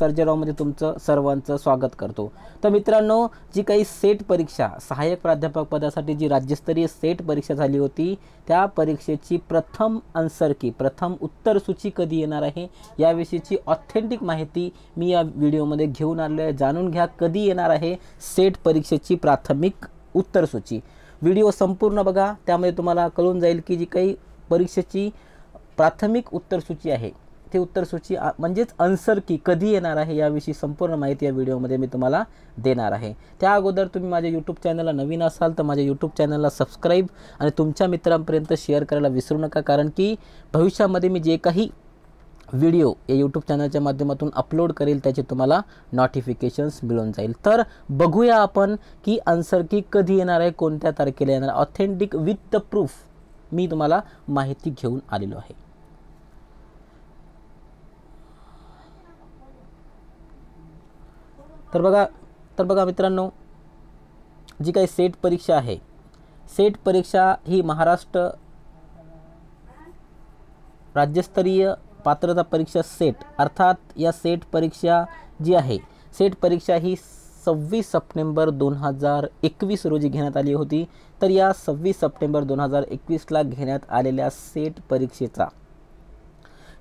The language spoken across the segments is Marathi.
सर्जेरावमध्ये तुमचं सर्वांचं स्वागत करतो तर मित्रांनो जी काही सेट परीक्षा सहाय्यक प्राध्यापक पदासाठी जी राज्यस्तरीय सेट परीक्षा झाली होती त्या परीक्षेची प्रथम आन्सर की प्रथम उत्तरसूची कधी येणार आहे याविषयीची ऑथेंटिक माहिती मी या व्हिडिओमध्ये घेऊन आलो आहे जाणून घ्या कधी येणार आहे सेट परीक्षेची प्राथमिक उत्तरसूची व्हिडिओ संपूर्ण बघा त्यामध्ये तुम्हाला कळून जाईल की जी काही परीक्षेची प्राथमिक उत्तरसूची आहे ते उत्तर सूची म्हणजेच आन्सर की कधी येणार आहे याविषयी संपूर्ण माहिती या व्हिडिओमध्ये मी तुम्हाला देणार आहे त्या अगोदर तुम्ही माझ्या यूट्यूब चॅनलला नवीन असाल तर माझ्या यूट्यूब चॅनलला सबस्क्राईब आणि तुमच्या मित्रांपर्यंत शेअर करायला विसरू नका कारण की भविष्यामध्ये मी जे काही व्हिडिओ या यूट्यूब चॅनलच्या माध्यमातून अपलोड करेल त्याचे तुम्हाला नोटिफिकेशन्स मिळून जाईल तर बघूया आपण की आन्सर की कधी येणार आहे कोणत्या तारखेला येणार ऑथेंटिक विथ द प्रूफ मी तुम्हाला माहिती घेऊन आलेलो आहे तर बघा तर बघा मित्रांनो जी काही सेट परीक्षा आहे सेट परीक्षा ही महाराष्ट्र राज्यस्तरीय पात्रता परीक्षा सेट अर्थात या सेट परीक्षा जी आहे सेट परीक्षा ही सव्वीस सप्टेंबर दोन हजार एकवीस रोजी घेण्यात आली होती तर या सव्वीस सप्टेंबर दोन हजार एकवीसला घेण्यात आलेल्या सेट परीक्षेचा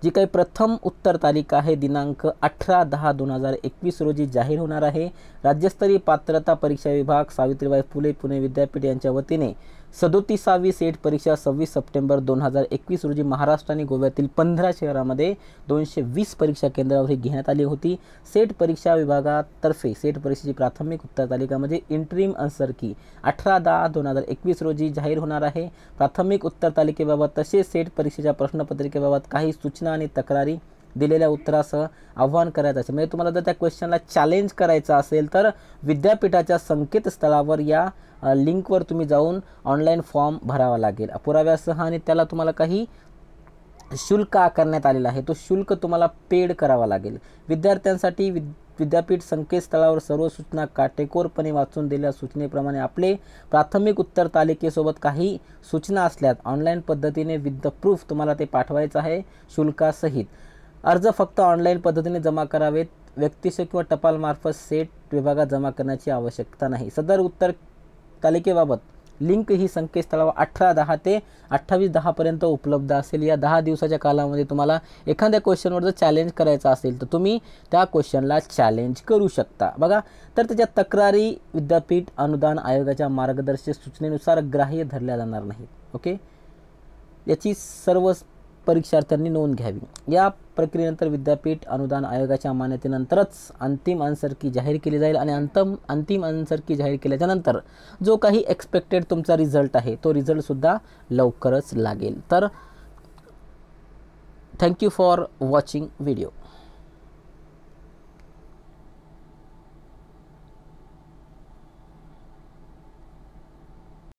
जी काही प्रथम उत्तर तालिका आहे दिनांक अठरा दहा दोन हजार एकवीस रोजी जाहीर होणार आहे राज्यस्तरीय पात्रता परीक्षा विभाग सावित्रीबाई फुले पुणे विद्यापीठ यांच्या वतीने सदोतीसावी सेट परीक्षा सव्वीस सप्टेंबर दोन हजार एकवीस रोजी महाराष्ट्र आणि गोव्यातील पंधरा शहरामध्ये दोनशे वीस परीक्षा केंद्रावर ही घेण्यात आली होती सेट परीक्षा विभागातर्फे सेट परीक्षेची प्राथमिक उत्तरतालिका म्हणजे इंट्रीम आन्सर की अठरा दहा दोन हजार एकवीस रोजी जाहीर होणार आहे प्राथमिक उत्तरतालिकेबाबत तसेच सेट परीक्षेच्या प्रश्नपत्रिकेबाबत काही सूचना आणि तक्रारी दिलेल्या उत्तरासह आव्हान करायचं असेल म्हणजे तुम्हाला जर त्या क्वेश्चनला चॅलेंज करायचं असेल तर विद्यापीठाच्या संकेतस्थळावर या लिंकवर तुम्ही जाऊन ऑनलाईन फॉर्म भरावा लागेल पुराव्यासह आणि त्याला तुम्हाला काही शुल्क आकारण्यात आलेला आहे तो शुल्क तुम्हाला पेड करावा लागेल विद्यार्थ्यांसाठी विद विद्यापीठ संकेतस्थळावर सर्व सूचना काटेकोरपणे वाचून दिलेल्या सूचनेप्रमाणे आपले प्राथमिक उत्तर तालिकेसोबत काही सूचना असल्यात ऑनलाईन पद्धतीने विद प्रूफ तुम्हाला ते पाठवायचं आहे शुल्कासहित अर्ज फक्त ऑनलाईन पद्धतीने जमा करावेत व्यक्तिश किंवा टपालमार्फत सेट विभागात जमा करण्याची आवश्यकता नाही सदर उत्तर तालिकेबाबत लिंक ही संकेतस्थळावर अठरा दहा ते अठ्ठावीस दहापर्यंत उपलब्ध असेल या दहा दिवसाच्या कालामध्ये तुम्हाला एखाद्या क्वेश्चनवर जर चॅलेंज करायचं असेल तर तुम्ही त्या क्वेश्चनला चॅलेंज करू शकता बघा तर त्याच्या तक्रारी विद्यापीठ अनुदान आयोगाच्या मार्गदर्शक सूचनेनुसार ग्राह्य धरल्या जाणार नाहीत ओके याची सर्व परीक्षार्थ्यांनी नोंद घ्यावी या प्रक्रियेनंतर विद्यापीठ अनुदान आयोगाच्या मान्यतेनंतरच अंतिम की जाहीर केली जाईल आणि अंतम अंतिम की जाहीर केल्याच्यानंतर जो काही एक्सपेक्टेड तुमचा रिझल्ट आहे तो रिझल्टसुद्धा लवकरच लागेल तर थँक्यू फॉर वॉचिंग व्हिडिओ